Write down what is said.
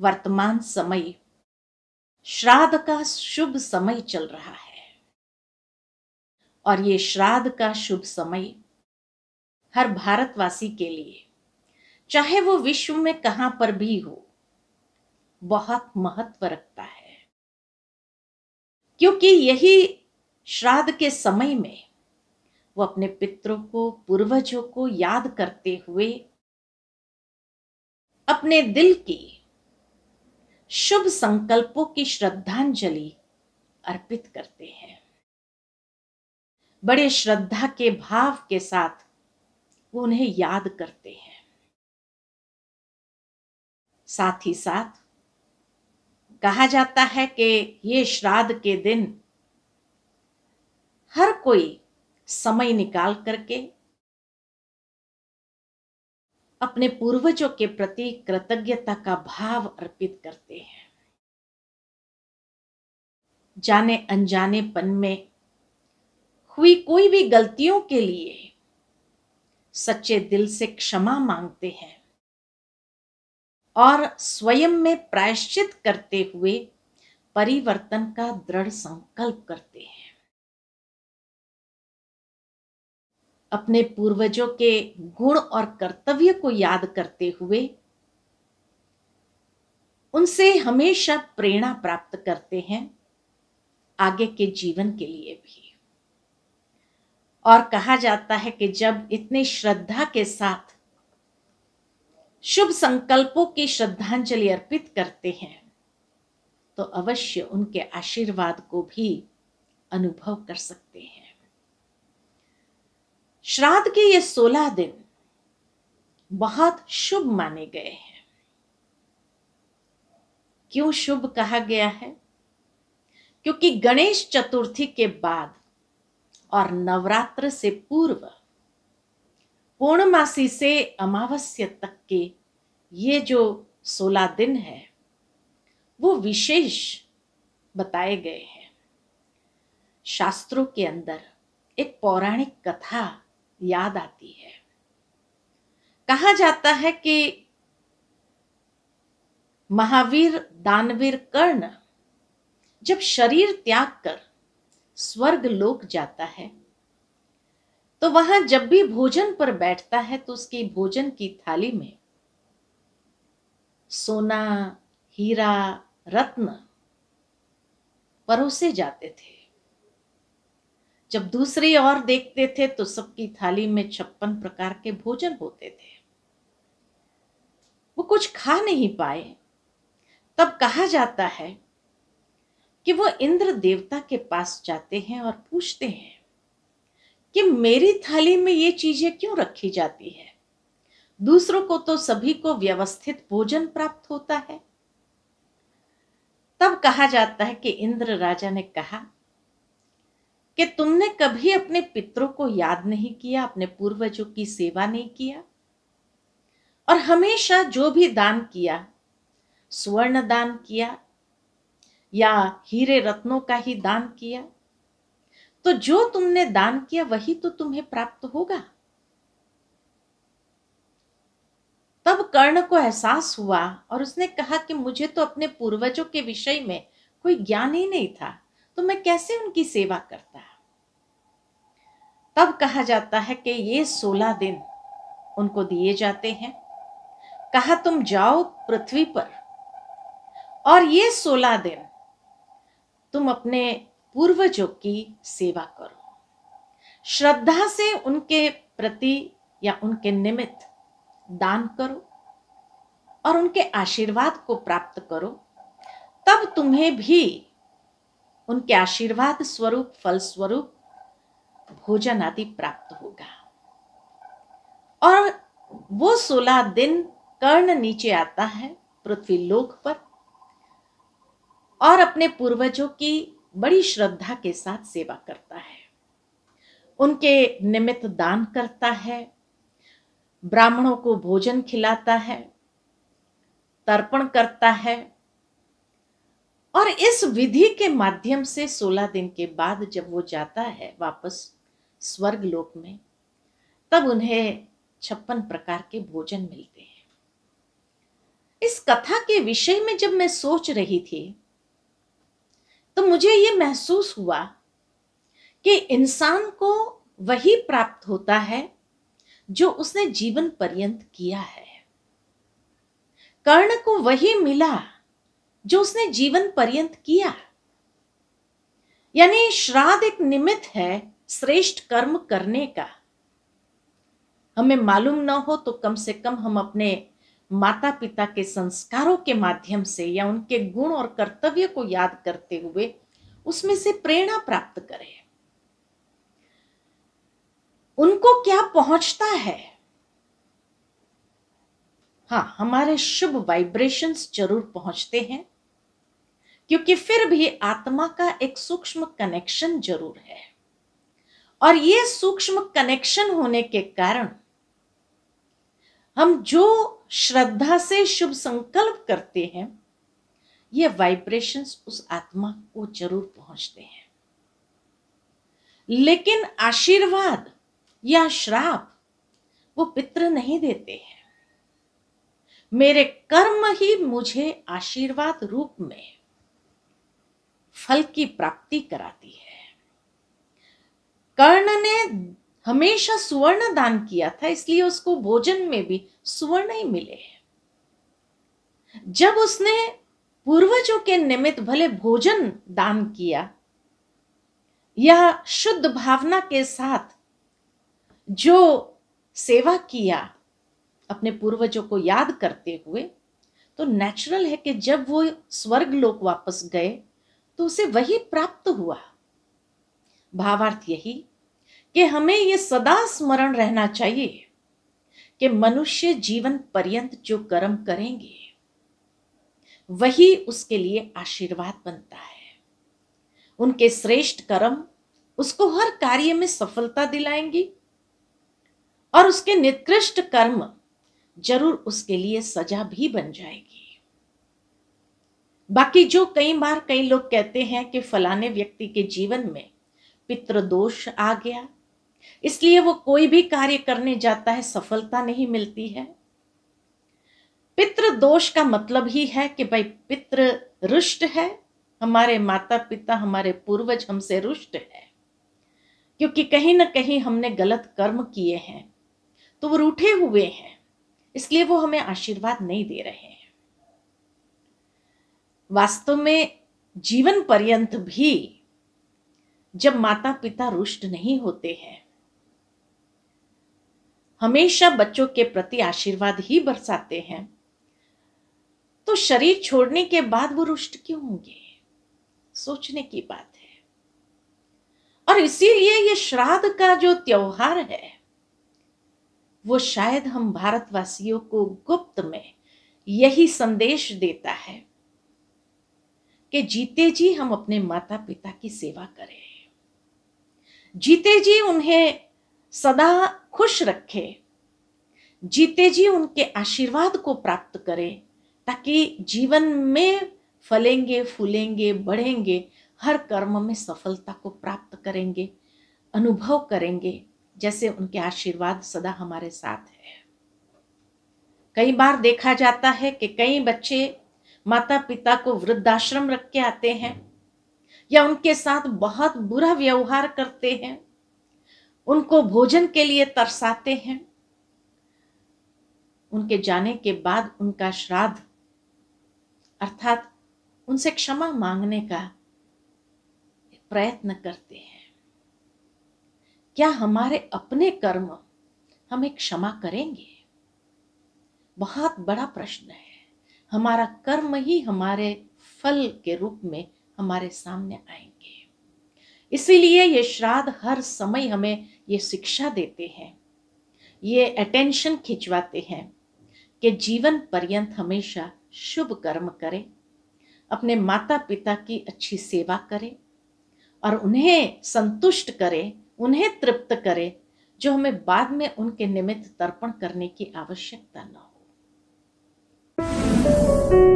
वर्तमान समय श्राद्ध का शुभ समय चल रहा है और ये श्राद्ध का शुभ समय हर भारतवासी के लिए चाहे वो विश्व में कहां पर भी हो बहुत महत्व रखता है क्योंकि यही श्राद्ध के समय में वो अपने पितरों को पूर्वजों को याद करते हुए अपने दिल की शुभ संकल्पों की श्रद्धांजलि अर्पित करते हैं बड़े श्रद्धा के भाव के साथ वो उन्हें याद करते हैं साथ ही साथ कहा जाता है कि ये श्राद्ध के दिन हर कोई समय निकाल करके अपने पूर्वजों के प्रति कृतज्ञता का भाव अर्पित करते हैं जाने अनजाने पन में हुई कोई भी गलतियों के लिए सच्चे दिल से क्षमा मांगते हैं और स्वयं में प्रायश्चित करते हुए परिवर्तन का दृढ़ संकल्प करते हैं अपने पूर्वजों के गुण और कर्तव्य को याद करते हुए उनसे हमेशा प्रेरणा प्राप्त करते हैं आगे के जीवन के लिए भी और कहा जाता है कि जब इतने श्रद्धा के साथ शुभ संकल्पों की श्रद्धांजलि अर्पित करते हैं तो अवश्य उनके आशीर्वाद को भी अनुभव कर सकते हैं श्राद्ध के ये सोलह दिन बहुत शुभ माने गए हैं क्यों शुभ कहा गया है क्योंकि गणेश चतुर्थी के बाद और नवरात्र से पूर्व पूर्णमासी से अमावस्या तक के ये जो सोलह दिन है वो विशेष बताए गए हैं शास्त्रों के अंदर एक पौराणिक कथा याद आती है कहा जाता है कि महावीर दानवीर कर्ण जब शरीर त्याग कर स्वर्ग लोक जाता है तो वहां जब भी भोजन पर बैठता है तो उसकी भोजन की थाली में सोना हीरा रत्न परोसे जाते थे जब दूसरी ओर देखते थे तो सबकी थाली में छप्पन प्रकार के भोजन होते थे वो कुछ खा नहीं पाए तब कहा जाता है कि वो इंद्र देवता के पास जाते हैं और पूछते हैं कि मेरी थाली में ये चीजें क्यों रखी जाती है दूसरों को तो सभी को व्यवस्थित भोजन प्राप्त होता है तब कहा जाता है कि इंद्र राजा ने कहा कि तुमने कभी अपने पितरों को याद नहीं किया अपने पूर्वजों की सेवा नहीं किया और हमेशा जो भी दान किया स्वर्ण दान किया या हीरे रत्नों का ही दान किया तो जो तुमने दान किया वही तो तुम्हें प्राप्त होगा तब कर्ण को एहसास हुआ और उसने कहा कि मुझे तो अपने पूर्वजों के विषय में कोई ज्ञान ही नहीं था तो मैं कैसे उनकी सेवा करता तब कहा जाता है कि ये सोलह दिन उनको दिए जाते हैं कहा तुम जाओ पृथ्वी पर और ये सोलह दिन तुम अपने पूर्वजों की सेवा करो श्रद्धा से उनके प्रति या उनके निमित्त दान करो और उनके आशीर्वाद को प्राप्त करो तब तुम्हें भी उनके आशीर्वाद स्वरूप फल स्वरूप भोजन आदि प्राप्त होगा और वो सोलह दिन कर्ण नीचे आता है पृथ्वी लोक पर और अपने पूर्वजों की बड़ी श्रद्धा के साथ सेवा करता है उनके निमित्त दान करता है ब्राह्मणों को भोजन खिलाता है तर्पण करता है और इस विधि के माध्यम से सोलह दिन के बाद जब वो जाता है वापस स्वर्ग लोक में तब उन्हें छप्पन प्रकार के भोजन मिलते हैं इस कथा के विषय में जब मैं सोच रही थी तो मुझे ये महसूस हुआ कि इंसान को वही प्राप्त होता है जो उसने जीवन पर्यंत किया है कर्ण को वही मिला जो उसने जीवन पर्यंत किया यानी श्राद्ध एक निमित्त है श्रेष्ठ कर्म करने का हमें मालूम ना हो तो कम से कम हम अपने माता पिता के संस्कारों के माध्यम से या उनके गुण और कर्तव्य को याद करते हुए उसमें से प्रेरणा प्राप्त करें उनको क्या पहुंचता है हाँ हमारे शुभ वाइब्रेशंस जरूर पहुंचते हैं क्योंकि फिर भी आत्मा का एक सूक्ष्म कनेक्शन जरूर है और ये सूक्ष्म कनेक्शन होने के कारण हम जो श्रद्धा से शुभ संकल्प करते हैं ये वाइब्रेशंस उस आत्मा को जरूर पहुंचते हैं लेकिन आशीर्वाद या श्राप वो पित्र नहीं देते हैं मेरे कर्म ही मुझे आशीर्वाद रूप में फल की प्राप्ति कराती है कर्ण ने हमेशा सुवर्ण दान किया था इसलिए उसको भोजन में भी सुवर्ण ही मिले जब उसने पूर्वजों के निमित्त भले भोजन दान किया या शुद्ध भावना के साथ जो सेवा किया अपने पूर्वजों को याद करते हुए तो नेचुरल है कि जब वो स्वर्ग लोक वापस गए तो उसे वही प्राप्त हुआ भावार्थ यही कि हमें ये सदा स्मरण रहना चाहिए कि मनुष्य जीवन पर्यंत जो कर्म करेंगे वही उसके लिए आशीर्वाद बनता है उनके श्रेष्ठ कर्म उसको हर कार्य में सफलता दिलाएंगी और उसके निकृष्ट कर्म जरूर उसके लिए सजा भी बन जाएगी बाकी जो कई बार कई लोग कहते हैं कि फलाने व्यक्ति के जीवन में पितृदोष आ गया इसलिए वो कोई भी कार्य करने जाता है सफलता नहीं मिलती है पितृदोष का मतलब ही है कि भाई पितृ रुष्ट है हमारे माता पिता हमारे पूर्वज हमसे रुष्ट है क्योंकि कहीं ना कहीं हमने गलत कर्म किए हैं तो वो रूठे हुए हैं इसलिए वो हमें आशीर्वाद नहीं दे रहे हैं वास्तव में जीवन पर्यंत भी जब माता पिता रुष्ट नहीं होते हैं हमेशा बच्चों के प्रति आशीर्वाद ही बरसाते हैं तो शरीर छोड़ने के बाद वो रुष्ट क्यों होंगे सोचने की बात है और इसीलिए ये श्राद्ध का जो त्योहार है वो शायद हम भारतवासियों को गुप्त में यही संदेश देता है कि जीते जी हम अपने माता पिता की सेवा करें जीते जी उन्हें सदा खुश रखे जीते जी उनके आशीर्वाद को प्राप्त करें ताकि जीवन में फलेंगे फूलेंगे बढ़ेंगे हर कर्म में सफलता को प्राप्त करेंगे अनुभव करेंगे जैसे उनके आशीर्वाद सदा हमारे साथ है कई बार देखा जाता है कि कई बच्चे माता पिता को वृद्धाश्रम रख के आते हैं या उनके साथ बहुत बुरा व्यवहार करते हैं उनको भोजन के लिए तरसाते हैं उनके जाने के बाद उनका श्राद्ध अर्थात उनसे क्षमा मांगने का प्रयत्न करते हैं क्या हमारे अपने कर्म हमें क्षमा करेंगे बहुत बड़ा प्रश्न है हमारा कर्म ही हमारे फल के रूप में हमारे सामने आएंगे इसीलिए ये श्राद्ध हर समय हमें ये शिक्षा देते हैं ये अटेंशन खिंचवाते हैं कि जीवन पर्यंत हमेशा शुभ कर्म करें अपने माता पिता की अच्छी सेवा करें और उन्हें संतुष्ट करें उन्हें तृप्त करें जो हमें बाद में उनके निमित्त तर्पण करने की आवश्यकता न हो thank you